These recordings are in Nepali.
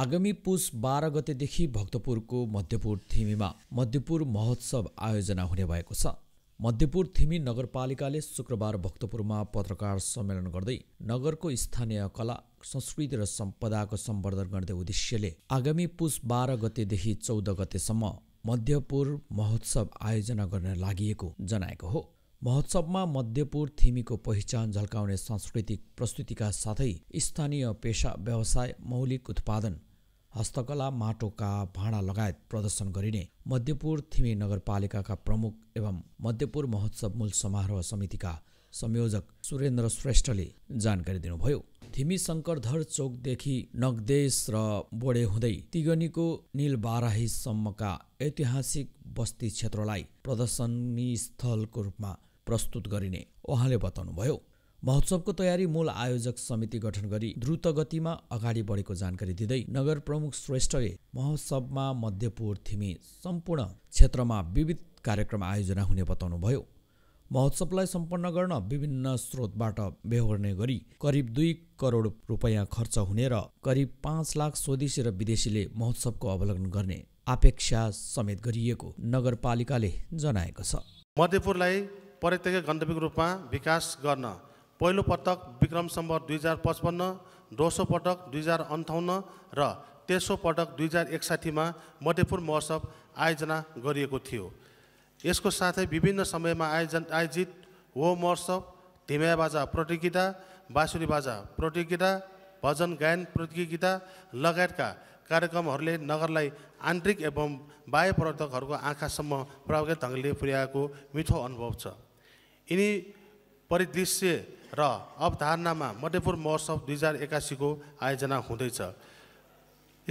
आगामी पुष बाह्र गतेदेखि भक्तपुरको मध्यपुर थिमीमा मध्यपुर महोत्सव आयोजना हुने भएको छ मध्यपुर थिमी नगरपालिकाले शुक्रबार भक्तपुरमा पत्रकार सम्मेलन गर्दै नगरको स्थानीय कला संस्कृति र सम्पदाको सम्वर्धन गर्ने उद्देश्यले आगामी पुष बाह्र गतेदेखि चौध गतेसम्म मध्यपुर महोत्सव आयोजना गर्न लागि जनाएको हो महोत्सवमा मध्यपुर थिमीको पहिचान झल्काउने सांस्कृतिक प्रस्तुतिका साथै स्थानीय पेसा व्यवसाय मौलिक उत्पादन हस्तकला माटोका भाँडा लगायत प्रदर्शन गरिने मध्यपुर थिमी नगरपालिकाका प्रमुख एवं मध्यपुर महोत्सव मूल समारोह समितिका संयोजक सुरेन्द्र श्रेष्ठले जानकारी दिनुभयो थिमी शङ्करधर चोकदेखि नगदेश र बोडे हुँदै तिगनीको निलबाराहीसम्मका ऐतिहासिक बस्ती क्षेत्रलाई प्रदर्शनी स्थलको रूपमा प्रस्तुत गरिने उहाँले बताउनुभयो महोत्सवको तयारी मूल आयोजक समिति गठन गरी द्रुत गतिमा अगाडि बढेको जानकारी दिँदै नगर प्रमुख श्रेष्ठले महोत्सवमा मध्यपुर थिमी सम्पूर्ण क्षेत्रमा विविध कार्यक्रम आयोजना हुने बताउनुभयो महोत्सवलाई सम्पन्न गर्न विभिन्न स्रोतबाट बेहोर्ने गरी करिब दुई करोड रुपियाँ खर्च हुने र करिब पाँच लाख स्वदेशी र विदेशीले महोत्सवको अवलोकन गर्ने अपेक्षा समेत गरिएको नगरपालिकाले जनाएको छ मध्यपुरलाई पर्यटकीय गन्तव्यको रूपमा विकास गर्न पहिलो पटक विक्रम सम्बर दुई हजार पचपन्न दोस्रो पटक दुई हजार अन्ठाउन्न र तेस्रो पटक दुई हजार एकसाठीमा मध्यपुर महोत्सव आयोजना गरिएको थियो यसको साथै विभिन्न समयमा आयोजन आयोजित हो महोत्सव धिमे बाजा प्रतियोगिता बाँसुरी बाजा प्रतियोगिता भजन गायन प्रतियोगिता लगायतका कार्यक्रमहरूले नगरलाई आन्तरिक एवं बाह्य पर्यटकहरूको आँखासम्म प्रभावित ढङ्गले पुर्याएको मिठो अनुभव छ यिनी परिदृश्य र अवधारणामा मध्यपुर महोत्सव दुई हजार एक्कासीको आयोजना हुँदैछ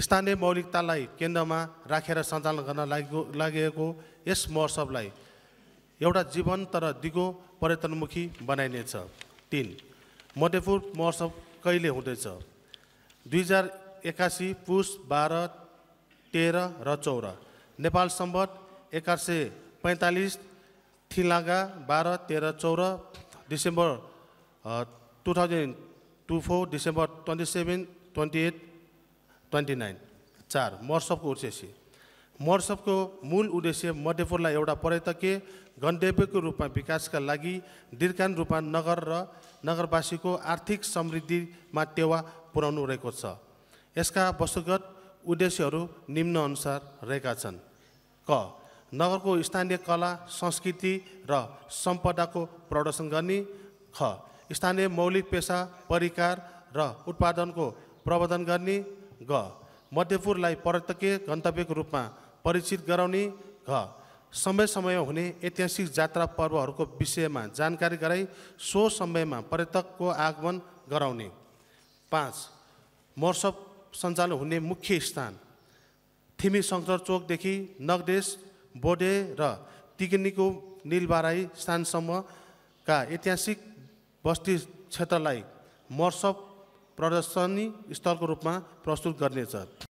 स्थानीय मौलिकतालाई केन्द्रमा राखेर सञ्चालन गर्न लागेको यस महोत्सवलाई एउटा जीवन तर दिगो पर्यटनमुखी बनाइनेछ तिन मध्यपुर महोत्सव कहिले हुँदैछ दुई हजार एक्कासी पुस बाह्र तेह्र र चौध नेपाल सम्बन्ध एघार सय पैँतालिस थिलागा बाह्र तेह्र चौध December two thousand two four December twenty seven twenty eight twenty nine चार महोत्सवको उद्देश्य महोत्सवको मूल उद्देश्य मध्यपुरलाई एउटा पर्यटकीय गन्तव्यको रूपमा विकासका लागि दीर्घान रूपमा नगर र नगरवासीको आर्थिक समृद्धिमा टेवा पुर्याउनु रहेको छ यसका वस्तुगत उद्देश्यहरू निम्नअनुसार रहेका छन् क नगरको स्थानीय कला संस्कृति र सम्पदाको प्रदर्शन गर्ने ख स्थानीय मौलिक पेसा परिकार र उत्पादनको प्रबन्धन गर्ने ग मध्यपुरलाई पर्यटकीय गन्तव्यको रूपमा परिचित गराउने घ समय समय हुने ऐतिहासिक जात्रा पर्वहरूको विषयमा जानकारी गराई सो समयमा पर्यटकको आगमन गराउने पाँच महोत्सव सञ्चालन हुने मुख्य स्थान थिमी शङ्कर चोकदेखि नगदेश बोडे र तिगनीको निलबाराई स्थानसम्मका ऐतिहासिक बस्ती क्षेत्रलाई मर्सप प्रदर्शनी स्थलको रूपमा प्रस्तुत गर्नेछ